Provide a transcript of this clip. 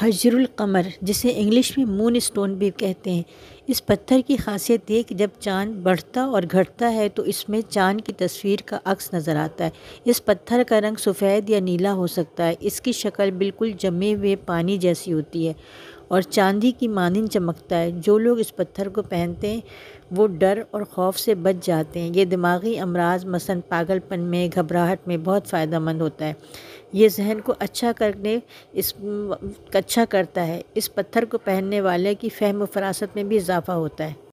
हजरुल कमर जिसे इंग्लिश में moon stone भी कहते हैं इस पत्थर की खासियत यह कि जब चांद बढ़ता और घटता है तो इसमें चांद की तस्वीर का अक्स नज़र आता है इस पत्थर का रंग सफ़ेद या नीला हो सकता है इसकी शक्ल बिल्कुल जमे हुए पानी जैसी होती है और चांदी की मानन चमकता है जो लोग इस पत्थर को पहनते हैं वो डर और खौफ से बच जाते हैं ये दिमागी अमराज मसन पागलपन में घबराहट में बहुत फ़ायदा मंद होता है ये जहन को अच्छा करने इस अच्छा करता है इस पत्थर को पहनने वाले की फहम फरासत में भी इजाफ़ा होता है